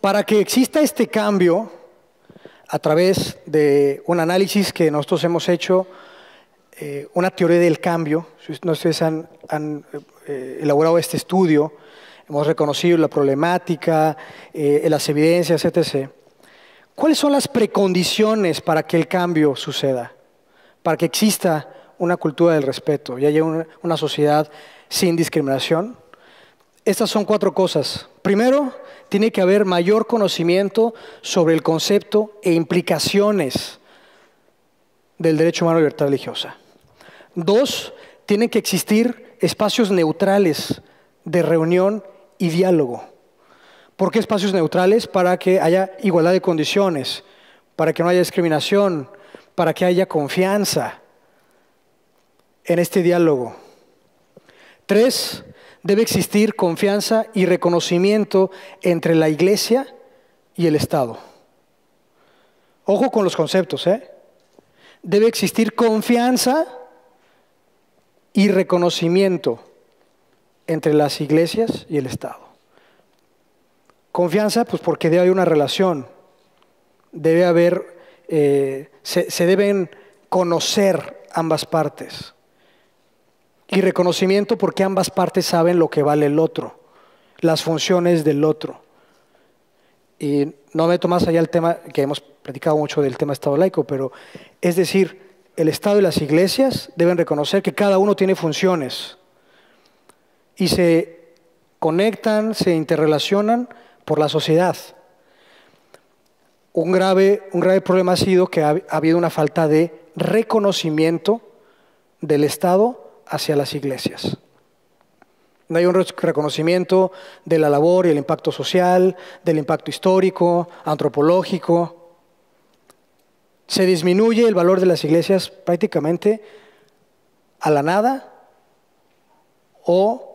Para que exista este cambio a través de un análisis que nosotros hemos hecho, eh, una teoría del cambio, si ustedes han, eh, elaborado este estudio, hemos reconocido la problemática, eh, las evidencias, etc. ¿Cuáles son las precondiciones para que el cambio suceda? Para que exista una cultura del respeto, y haya una, sociedad sin discriminación. Estas son cuatro cosas. Primero, tiene que haber mayor conocimiento sobre el concepto e implicaciones del derecho humano a libertad religiosa. Dos, tienen que existir espacios neutrales de reunión y diálogo. ¿Por qué espacios neutrales? Para que haya igualdad de condiciones, para que no haya discriminación, para que haya confianza, en este diálogo. Tres, debe existir confianza y reconocimiento entre la iglesia y el Estado. Ojo con los conceptos, ¿eh? Debe existir confianza y reconocimiento entre las iglesias y el Estado. Confianza, pues porque debe haber una relación, debe haber, eh, se deben conocer ambas partes. Y reconocimiento porque ambas partes saben lo que vale el otro, las funciones del otro. Y no meto más allá el tema que hemos platicado mucho del tema Estado laico, pero es decir, el Estado y las iglesias deben reconocer que cada uno tiene funciones y se conectan, se interrelacionan por la sociedad. Un grave, un grave problema ha sido que ha habido una falta de reconocimiento del Estado hacia las iglesias. No hay un reconocimiento de la labor y el impacto social, del impacto histórico, antropológico. Se disminuye el valor de las iglesias prácticamente a la nada o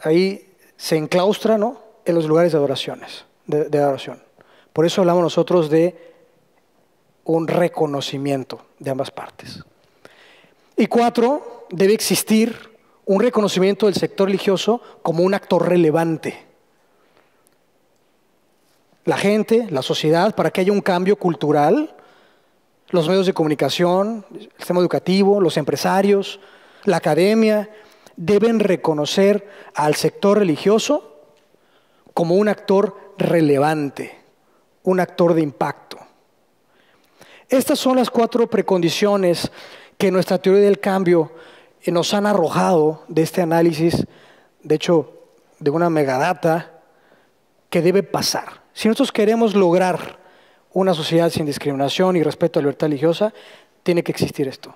ahí se enclaustra en los lugares de adoraciones, de adoración. Por eso hablamos nosotros de un reconocimiento de ambas partes. Y cuatro, debe existir un reconocimiento del sector religioso como un actor relevante. La gente, la sociedad, para que haya un cambio cultural, los medios de comunicación, el sistema educativo, los empresarios, la academia, deben reconocer al sector religioso como un actor relevante, un actor de impacto. Estas son las cuatro precondiciones que nuestra teoría del cambio eh, nos han arrojado de este análisis, de hecho, de una megadata que debe pasar. Si nosotros queremos lograr una sociedad sin discriminación y respeto a la libertad religiosa, tiene que existir esto.